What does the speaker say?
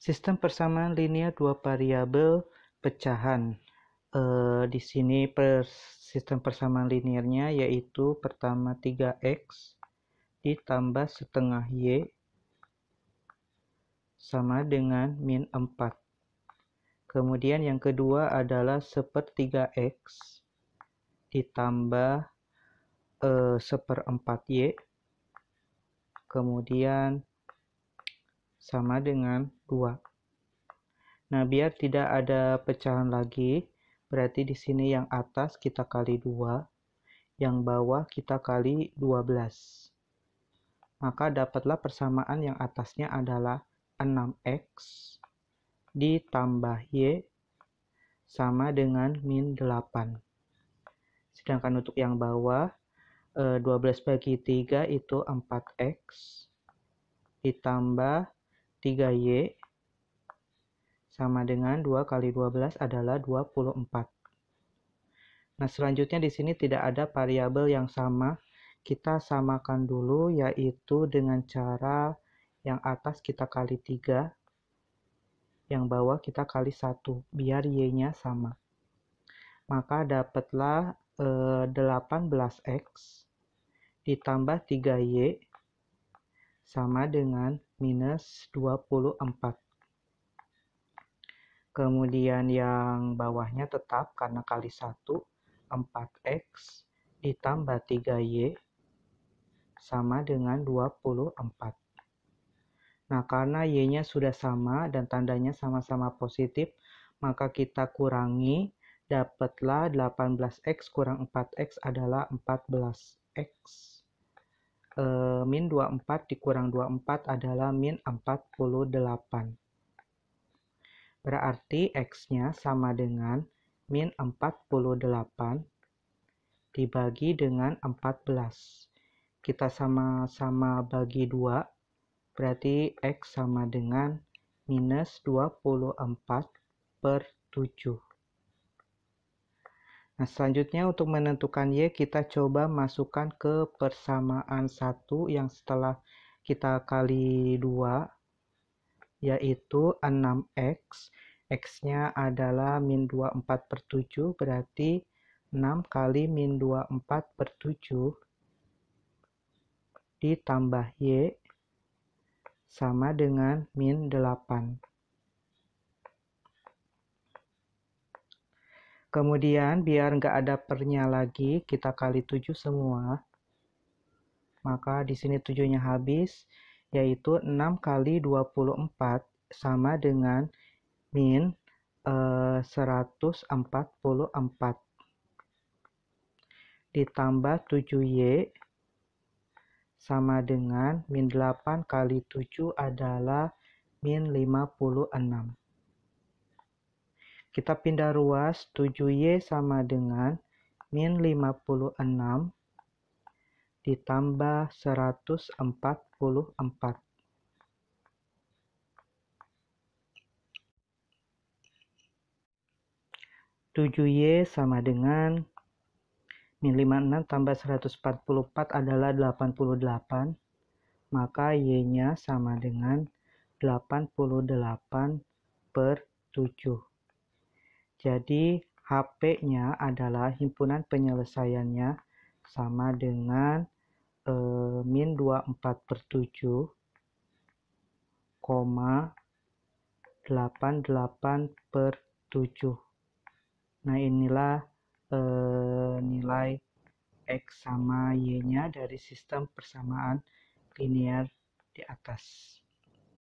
Sistem persamaan linear dua variabel pecahan. E, di sini per, sistem persamaan linearnya yaitu pertama 3x ditambah setengah y sama dengan min 4. Kemudian yang kedua adalah sepertiga x ditambah eh, seperempat y. Kemudian sama dengan 2. Nah, biar tidak ada pecahan lagi, berarti di sini yang atas kita kali 2, yang bawah kita kali 12. Maka dapatlah persamaan yang atasnya adalah 6x ditambah y sama dengan min 8. Sedangkan untuk yang bawah, 12 eh, bagi 3 itu 4x ditambah 3y sama dengan 2 kali 12 adalah 24. Nah, selanjutnya di sini tidak ada variabel yang sama. Kita samakan dulu yaitu dengan cara yang atas kita kali 3, yang bawah kita kali 1, biar Y-nya sama. Maka dapatlah eh, 18X ditambah 3Y sama dengan minus 24 kemudian yang bawahnya tetap karena kali 1 4x ditambah 3y sama dengan 24. Nah, karena y-nya sudah sama dan tandanya sama-sama positif, maka kita kurangi dapatlah 18x kurang 4x adalah 14x. E, eh, min 24 dikurang 24 adalah min 48. Berarti X-nya sama dengan min 48 dibagi dengan 14. Kita sama-sama bagi 2, berarti X sama dengan minus 24 per 7. Nah, selanjutnya untuk menentukan Y, kita coba masukkan ke persamaan 1 yang setelah kita kali 2 yaitu 6X. X-nya adalah min 24 per 7, berarti 6 kali min 24 per 7 ditambah Y sama dengan min 8. Kemudian biar nggak ada pernya lagi, kita kali 7 semua. Maka di sini 7-nya habis, yaitu 6 kali 24 sama dengan min eh, 144 ditambah 7Y sama dengan min 8 kali 7 adalah min 56. Kita pindah ruas 7Y sama dengan min 56 ditambah 144. Tujuh Y sama dengan min 56 tambah 144 adalah 88 maka Y-nya sama dengan 88 per 7. Jadi HP-nya adalah himpunan penyelesaiannya sama dengan Eh, min 24 per 7 88 per 7 nah inilah eh, nilai X sama Y nya dari sistem persamaan linear di atas